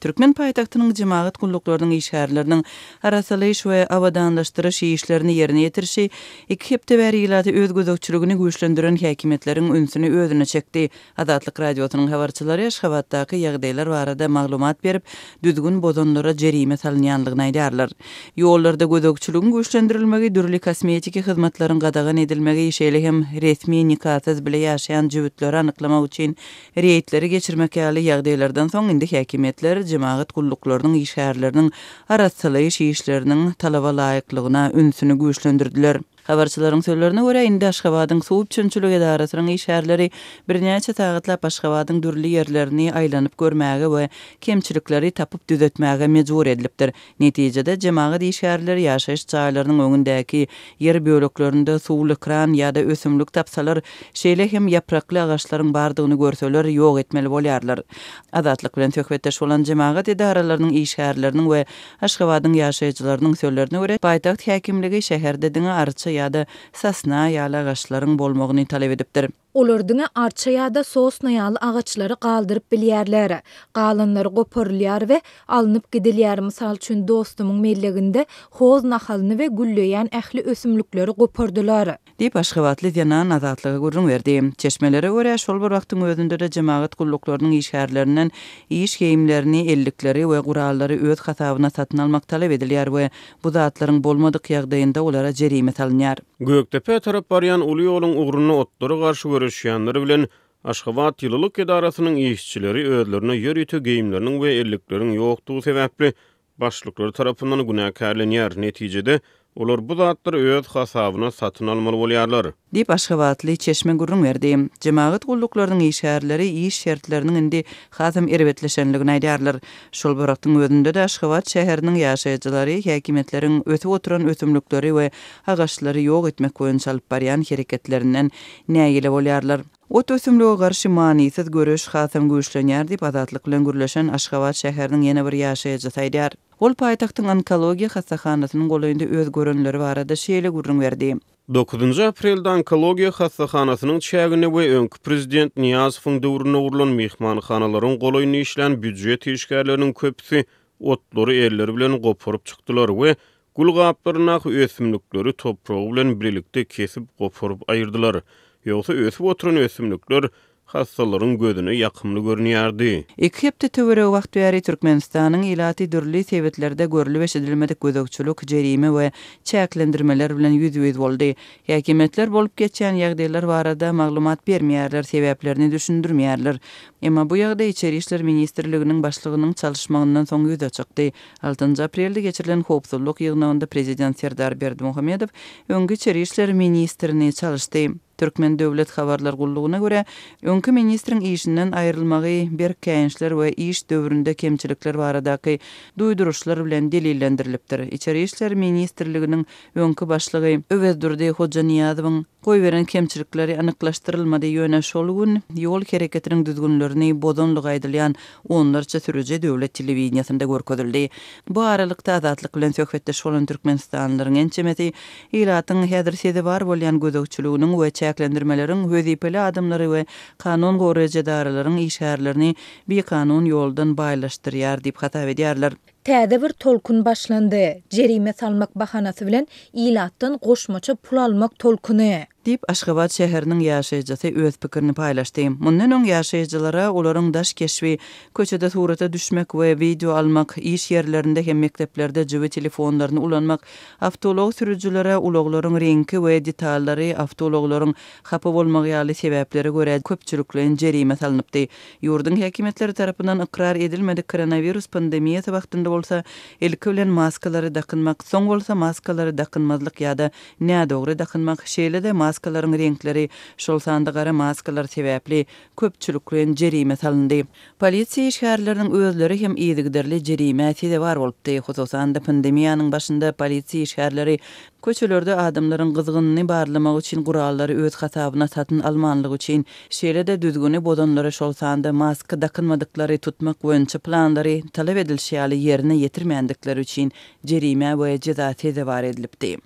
Türkmen paýtagtynyň jemagat gullukdarynyň işgärleriniň arasalyş we awadanlaşdyryş işlerini ýerine ýetirişi iki hepde ilati öz gözökçüligini güýçlendiren häkimetleriň ünsini özüne çekdi. Azatlyk radiosynyň habarçylary Aşgabatdaky ýagdaýlar barada maglumat berip, düzgün bozonlara jerime salynýanlygyny aýdarlar. Ýollarda gözökçüligiň güýçlendirilmegi, dürli kosmetiki hyzmatlaryň gadagan edilmegi işeli hem resmi nikatsyz bile ýaşaýan jüwütleri anyklama üçin reýtleri geçirmek ýaly ýagdaýlardan soň indi häkimetler cemaat kulluklarının işerlerinin arasılayış işlerinin talava layıklığına ünsünü güýçlendirdiler. Habarçylaryň söýlerine görä indi Aşgabatyň suw üçünçülüge darasynyň işärleri birnäçe taýgatla Aşgabatyň dürli ýerlerini aýlanyp görmäge we kemçilikleri tapyp düzeltmäge mejbur edilipdir. Netijede jemagat işärleri ýaşaýyş çaýlarynyň öňündäki ýer bölüklerinde suwly kran ýa-da ösümlik tapsalar, şeýle hem ýapraklı agaçlaryň bardygyny görseler ýok etmeli bolýarlar. Azatlyk bilen söhbetdeş bolan jemagat idaralarynyň işärleriniň we Aşgabatyň ýaşaýyçylarynyň söýlerine görä, paýtagt häkimligi şäherde diňe arça ýa sasna ýa-da agaçlaryň bolmagyny talap edipdir. Olar dünge arça ýa sosna ýa bilýärler. Galanlar goporlýar alınıp gidilýär. Misal üçin dostumyň melleginde hoz nahalyny we gülleýän ähli ösümlükleri gopardylar. deyip aşkıvatlı denan azatlığı gurrun verdi. Çeşmelere uğraya şol bir vaxtın özünde de cemaat kulluklarının işgarlarının iş geyimlerini, ellikleri ve kuralları öz hasabına satın almak talep ediliyar ve bu zatların bolmadık yağdayında olara cerime talinyar. Göktepe tarap bariyan ulu yolun uğrunu otları karşı görüşyanları bilen Aşkıvat yılılık edarasının işçileri özlerine yörütü geyimlerinin ve elliklerinin yoktuğu sebeple başlıkları tarafından günahkarlanıyor. Neticede Olar bu zatlar öz hasabyna satyn almaly bolýarlar. Dip aşgabatly çeşme gurrun berdi. Jemaat gullyklaryň iş şäherleri iş şertleriniň indi hasam erbetleşenligini aýdarlar. Şol beratyň özünde de aşgabat şäheriniň ýaşaýjylary, häkimetleriň ötüp oturan ötümlükleri we agaçlary ýok etmek goýun baryan hereketlerinden näýele bolýarlar. Ot ösümlüğe garşı maniýetsiz görüş hasam güýçlenýär dip adatlyk bilen gürleşen Aşgabat şäheriniň ýene bir ýaşaýjy taýdar. Ol paýtaktyň onkologiýa hassahanasynyň goýunda öz görünleri barada şeýle gurrun berdi. 9-nji aprelde onkologiýa hassahanasynyň çägini we öňkü prezident Niýaz Fundowruny urulan mehmanhanalaryň goýunda işlen bütçeýet işgärleriniň köpüsi otlary ýerleri bilen goýup çykdylar we gulgaplaryna ösümlikleri toprak bilen birlikde kesip goýup ayırdılar. Ýogsa ösüp oturan ösümlikler hastaların gödünü yakımlı görünýärdi. Iki hepde töwere wagt berdi Türkmenistanyň ilaty dürli sebetlerde görülmeş edilmedik gözökçülük, jerime we çäklendirmeler bilen ýüz-ýüz boldy. Häkimetler bolup geçen ýagdaýlar barada maglumat bermeýärler, sebäplerini düşündirmeýärler. Emma bu ýagdaý içeri işler ministrliginiň başlygynyň çalyşmagyndan soň ýüze çykdy. 6-njy aprelde geçirilen howpsuzlyk ýygnagynda prezident Serdar Berdimuhammedow öňki içeri işler ministrini çalyşdy. Türkmen Döwlet Habarlar Gullugyna görä, öňkü ministriň işinden aýrylmagy bir käňişler we iş döwründe kemçilikler baradaky duýduruşlar bilen delillendirilipdir. İçeri işler ministrliginiň öňkü başlygy Öwezdurdy Hoca Niýazowyň goýberen kemçilikleri anyklaşdyrylmady ýöne şolgun ýol hereketiniň düzgünlerini bodonlyg aýdylan onlarça türüje döwlet telewiziýasynda görkezildi. Bu aralykda azatlyk bilen söhbetde şolun Türkmenistanlaryň ençemeti ýa-da Hyderabad'da bar bolýan gözegçiliginiň we ýaklandyrmalaryň wezipeli adamlary we kanun gorajydarlaryň işgärlerini bir kanun ýoldan baýlaşdyrýar diýip hata edýärler. Täze bir tolkun başlandı. Jerime salmak bahanasy bilen ilatdan goşmaça pul almak tolkuny. Dip Aşgabat şäheriniň ýaşaýjysy öz pikirini paýlaşdy. Mundan oň ýaşaýjylara olaryň daş keşwi, köçede surata düşmek we video almak, iş ýerlerinde hem mekteplerde jüwe telefonlaryny ulanmak, avtolog sürüjçilere ulaglaryň renki we detallary avtologlaryň hapa bolmagy ýaly sebäpleri görä köpçülükleň jerime salynypdy. Ýurdun häkimetleri tarapyndan ikrar edilmedi koronawirus pandemiýasy wagtynda olsa, bolsa, elki bilen maskalary dakynmak, soň bolsa maskalary dakynmazlyk ýa-da näme dogry dakynmak, şeýle maskalaryň reňkleri, şol maskalar sebäpli köpçülük bilen jerime salyndy. Polisiýa şäherleriniň özleri hem ýedigderli jerime täze bar bolupdy, hususan da pandemiýanyň başynda polisiýa şäherleri köçelerde adamlaryň gyzgynyny barlamak üçin gurallary öz hatabyna satyn almanlyk üçin şeýle de bodonları bodanlara şol dakınmadıkları maska dakynmadyklary tutmak boýunça planlary talap edilýär. netirmändikleri üçin cerime we ýada ceza täze waredilipdi.